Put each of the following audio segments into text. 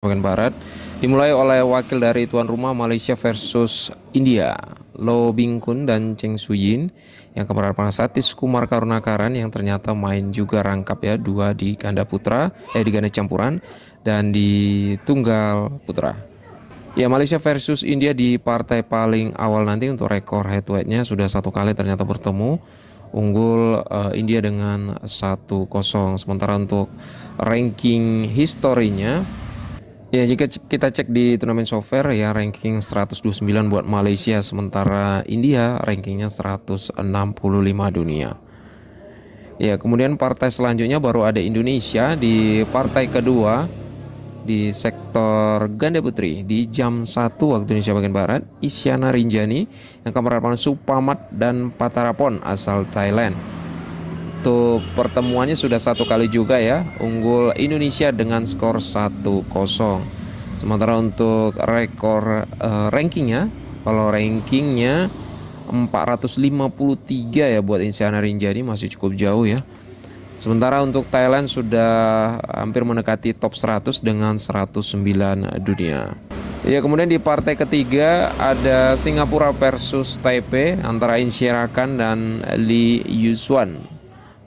bagian barat dimulai oleh wakil dari tuan rumah Malaysia versus India Lo Bingkun dan Cheng Suyin yang kemarin satis Kumar Karunakaran yang ternyata main juga rangkap ya dua di ganda putra eh di ganda campuran dan di tunggal putra Ya Malaysia versus India di partai paling awal nanti untuk rekor head to headnya sudah satu kali ternyata bertemu unggul uh, India dengan 1-0 sementara untuk ranking historinya Ya jika kita cek di turnamen software ya ranking 129 buat Malaysia sementara India rankingnya 165 dunia. Ya kemudian partai selanjutnya baru ada Indonesia di partai kedua di sektor ganda putri di jam 1 waktu Indonesia bagian barat Isyana Rinjani yang kemarin Supamat dan Patarapon asal Thailand. Satu pertemuannya sudah satu kali juga ya, unggul Indonesia dengan skor 1-0. Sementara untuk rekor uh, rankingnya, kalau rankingnya 453 ya buat Insiana Rinjani masih cukup jauh ya. Sementara untuk Thailand sudah hampir mendekati top 100 dengan 109 dunia. Ya kemudian di partai ketiga ada Singapura versus Taipei antara Insyirakan dan Lee Yuswan.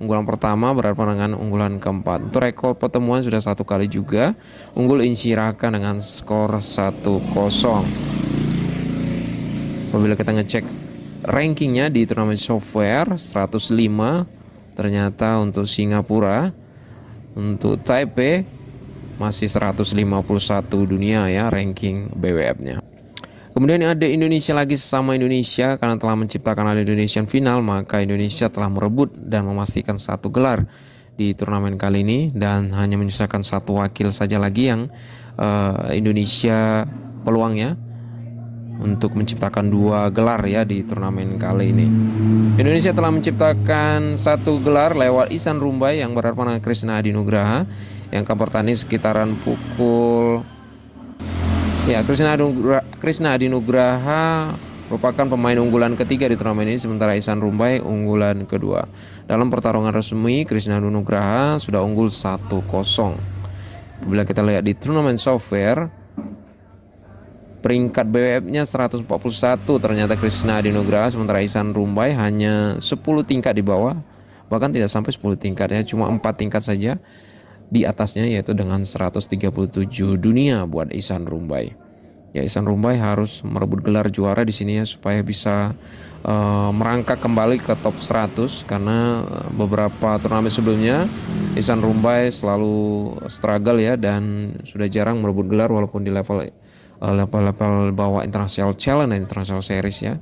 Unggulan pertama berhadapan dengan unggulan keempat. Untuk rekor pertemuan sudah satu kali juga. Unggul Inshiraka dengan skor 1-0. Apabila kita ngecek rankingnya di turnamen software 105 ternyata untuk Singapura untuk Taipei masih 151 dunia ya ranking BWF-nya. Kemudian ada Indonesia lagi sesama Indonesia karena telah menciptakan Ali Indonesian Final, maka Indonesia telah merebut dan memastikan satu gelar di turnamen kali ini dan hanya menyisakan satu wakil saja lagi yang uh, Indonesia peluangnya untuk menciptakan dua gelar ya di turnamen kali ini. Indonesia telah menciptakan satu gelar lewat Isan Rumbai yang berharap dengan Krishna Adinugraha yang kabar tani sekitaran pukul Ya, Krishna Krishna Adinugraha merupakan pemain unggulan ketiga di turnamen ini sementara Isan Rumbai unggulan kedua. Dalam pertarungan resmi Krishna Nugraha sudah unggul 1-0. Bila kita lihat di turnamen software peringkat BWF-nya 141 ternyata Krishna Adinugraha sementara Isan Rumbai hanya 10 tingkat di bawah bahkan tidak sampai 10 tingkat ya cuma 4 tingkat saja di atasnya yaitu dengan 137 dunia buat Isan Rumbai ya Isan Rumbai harus merebut gelar juara di sini ya supaya bisa uh, merangkak kembali ke top 100 karena eh, beberapa turnamen sebelumnya Isan Rumbai selalu struggle ya dan sudah jarang merebut gelar walaupun di level eh, level-level bawah international challenge dan international series ya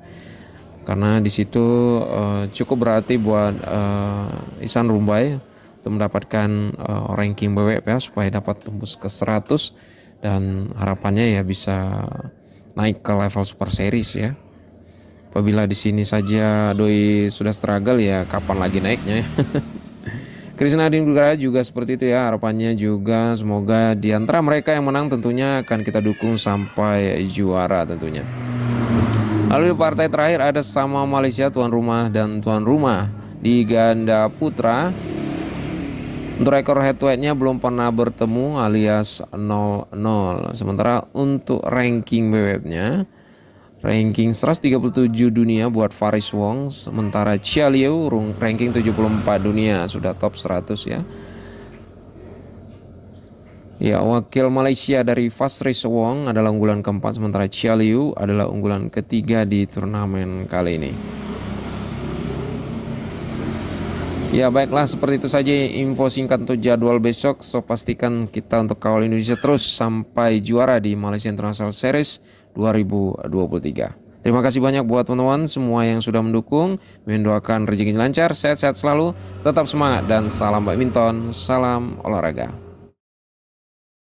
karena di situ uh, cukup berarti buat uh, Isan Rumbai untuk mendapatkan uh, ranking BWF ya supaya dapat tembus ke 100 dan harapannya ya bisa naik ke level Super Series ya. Apabila di sini saja Doi sudah struggle ya kapan lagi naiknya ya. Krishna Adinugraha juga seperti itu ya harapannya juga semoga di antara mereka yang menang tentunya akan kita dukung sampai juara tentunya. Lalu di partai terakhir ada sama Malaysia tuan rumah dan tuan rumah di ganda putra untuk rekor head to headnya belum pernah bertemu alias 0-0. Sementara untuk ranking bwf ranking 137 dunia buat Faris Wong, sementara Chia Liu ranking 74 dunia sudah top 100 ya. Ya, wakil Malaysia dari Race Wong adalah unggulan keempat sementara Chia Liu adalah unggulan ketiga di turnamen kali ini. Ya baiklah seperti itu saja info singkat untuk jadwal besok So pastikan kita untuk kawal Indonesia terus sampai juara di Malaysia International Series 2023 Terima kasih banyak buat teman-teman semua yang sudah mendukung Mendoakan rezeki lancar, sehat-sehat selalu Tetap semangat dan salam badminton, salam olahraga